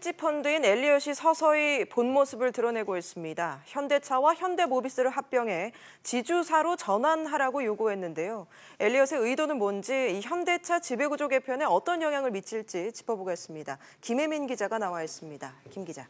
택지 펀드인 엘리엇이 서서히 본 모습을 드러내고 있습니다. 현대차와 현대모비스를 합병해 지주사로 전환하라고 요구했는데요. 엘리엇의 의도는 뭔지 이 현대차 지배구조 개편에 어떤 영향을 미칠지 짚어보겠습니다. 김혜민 기자가 나와 있습니다. 김 기자,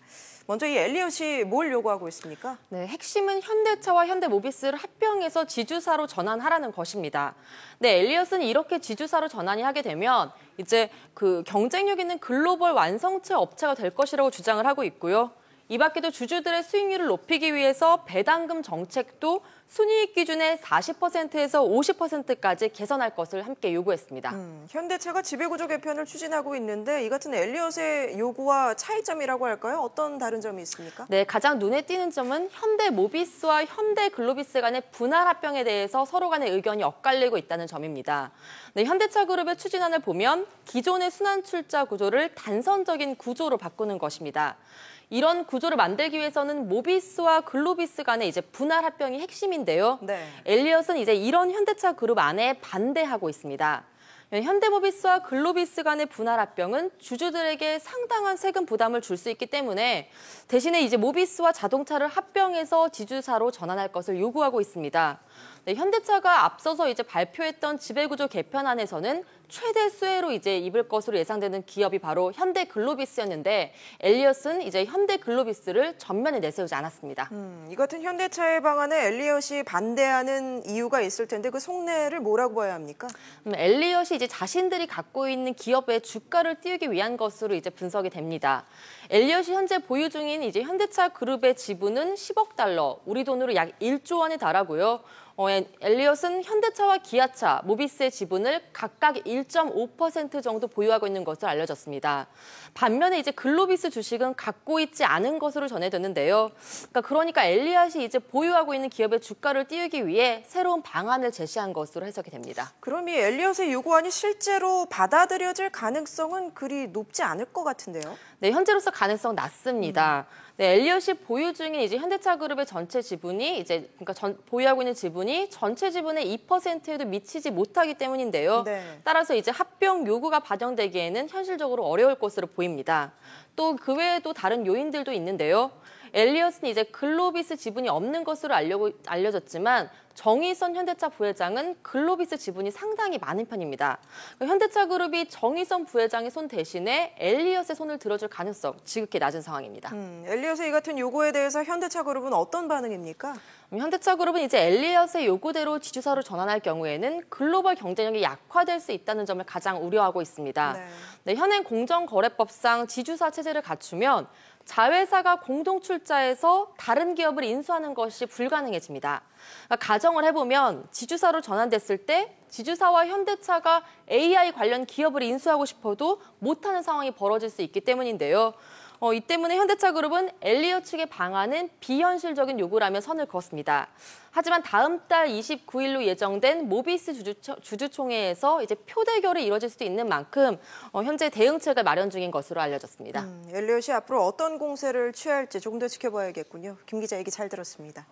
먼저 이 엘리엇이 뭘 요구하고 있습니까? 네, 핵심은 현대차와 현대모비스를 합병해서 지주사로 전환하라는 것입니다. 네, 엘리엇은 이렇게 지주사로 전환이 하게 되면 이제 그 경쟁력 있는 글로벌 완성체 업체가 될 것이라고 주장을 하고 있고요. 이 밖에도 주주들의 수익률을 높이기 위해서 배당금 정책도 순이익 기준의 40%에서 50%까지 개선할 것을 함께 요구했습니다. 음, 현대차가 지배구조 개편을 추진하고 있는데 이 같은 엘리엇의 요구와 차이점이라고 할까요? 어떤 다른 점이 있습니까? 네, 가장 눈에 띄는 점은 현대 모비스와 현대 글로비스 간의 분할 합병에 대해서 서로 간의 의견이 엇갈리고 있다는 점입니다. 네, 현대차 그룹의 추진안을 보면 기존의 순환 출자 구조를 단선적인 구조로 바꾸는 것입니다. 이런 구 구조를 만들기 위해서는 모비스와 글로비스 간의 이제 분할 합병이 핵심인데요. 네. 엘리엇은 이제 이런 현대차 그룹 안에 반대하고 있습니다. 네, 현대모비스와 글로비스 간의 분할 합병은 주주들에게 상당한 세금 부담을 줄 수 있기 때문에 대신에 이제 모비스와 자동차를 합병해서 지주사로 전환할 것을 요구하고 있습니다. 네, 현대차가 앞서서 이제 발표했던 지배구조 개편안에서는 최대 수혜로 이제 입을 것으로 예상되는 기업이 바로 현대글로비스였는데 엘리엇은 이제 현대글로비스를 전면에 내세우지 않았습니다. 음, 이 같은 현대차의 방안에 엘리엇이 반대하는 이유가 있을 텐데 그 속내를 뭐라고 봐야 합니까? 음, 엘리엇이 이제 자신들이 갖고 있는 기업의 주가를 띄우기 위한 것으로 이제 분석이 됩니다. 엘리엇이 현재 보유 중인 이제 현대차 그룹의 지분은 10억 달러, 우리 돈으로 약 1조 원에 달하고요. 어, 엘리엇은 현대차와 기아차, 모비스의 지분을 각각 1.5% 정도 보유하고 있는 것으로 알려졌습니다. 반면에 이제 글로비스 주식은 갖고 있지 않은 것으로 전해졌는데요. 그러니까, 그러니까 엘리엇이 이제 보유하고 있는 기업의 주가를 띄우기 위해 새로운 방안을 제시한 것으로 해석이 됩니다. 그럼 이 엘리엇의 요구안이 실제로 받아들여질 가능성은 그리 높지 않을 것 같은데요? 네, 현재로서 가능성 낮습니다. 음. 네, 엘리엇이 보유 중인 이제 현대차그룹의 전체 지분이 이제 그러니까 전, 보유하고 있는 지분이 전체 지분의 2%에도 미치지 못하기 때문인데요. 네. 따라서 이제 합병 요구가 반영되기에는 현실적으로 어려울 것으로 보입니다. 또 그 외에도 다른 요인들도 있는데요. 엘리엇은 이제 글로비스 지분이 없는 것으로 알려 알려졌지만 정의선 현대차 부회장은 글로비스 지분이 상당히 많은 편입니다. 그 현대차 그룹이 정의선 부회장의 손 대신에 엘리엇의 손을 들어줄 가능성 지극히 낮은 상황입니다. 음, 엘리엇의 이 같은 요구에 대해서 현대차 그룹은 어떤 반응입니까? 현대차그룹은 이제 엘리엇의 요구대로 지주사로 전환할 경우에는 글로벌 경쟁력이 약화될 수 있다는 점을 가장 우려하고 있습니다. 네. 네, 현행 공정거래법상 지주사 체제를 갖추면 자회사가 공동 출자에서 다른 기업을 인수하는 것이 불가능해집니다. 그러니까 가정을 해보면 지주사로 전환됐을 때 지주사와 현대차가 AI 관련 기업을 인수하고 싶어도 못하는 상황이 벌어질 수 있기 때문인데요. 어, 이 때문에 현대차그룹은 엘리어 측의 방안은 비현실적인 요구라며 선을 그었습니다. 하지만 다음 달 29일로 예정된 모비스 주주총, 회에서 이제 표 대결이 이뤄질 수도 있는 만큼 어, 현재 대응책을 마련 중인 것으로 알려졌습니다. 음, 엘리엇이 앞으로 어떤 공세를 취할지 조금 더 지켜봐야겠군요. 김 기자 얘기 잘 들었습니다.